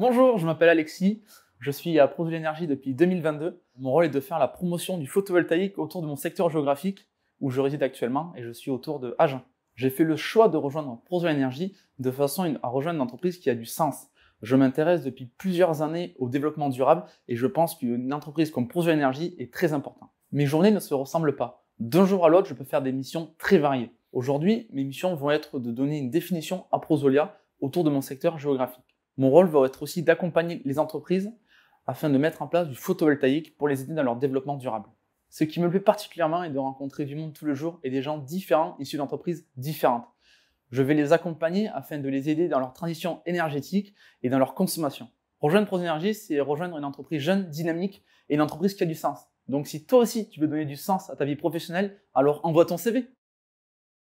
Bonjour, je m'appelle Alexis, je suis à Produit Energy depuis 2022. Mon rôle est de faire la promotion du photovoltaïque autour de mon secteur géographique où je réside actuellement et je suis autour de Agen. J'ai fait le choix de rejoindre Produit Energy de façon à rejoindre une entreprise qui a du sens. Je m'intéresse depuis plusieurs années au développement durable et je pense qu'une entreprise comme Produit Énergie est très importante. Mes journées ne se ressemblent pas. D'un jour à l'autre, je peux faire des missions très variées. Aujourd'hui, mes missions vont être de donner une définition à Prozolia autour de mon secteur géographique mon rôle va être aussi d'accompagner les entreprises afin de mettre en place du photovoltaïque pour les aider dans leur développement durable. Ce qui me plaît particulièrement est de rencontrer du monde tout le jour et des gens différents issus d'entreprises différentes. Je vais les accompagner afin de les aider dans leur transition énergétique et dans leur consommation. Rejoindre ProEnergie, c'est rejoindre une entreprise jeune, dynamique et une entreprise qui a du sens. Donc si toi aussi tu veux donner du sens à ta vie professionnelle, alors envoie ton CV.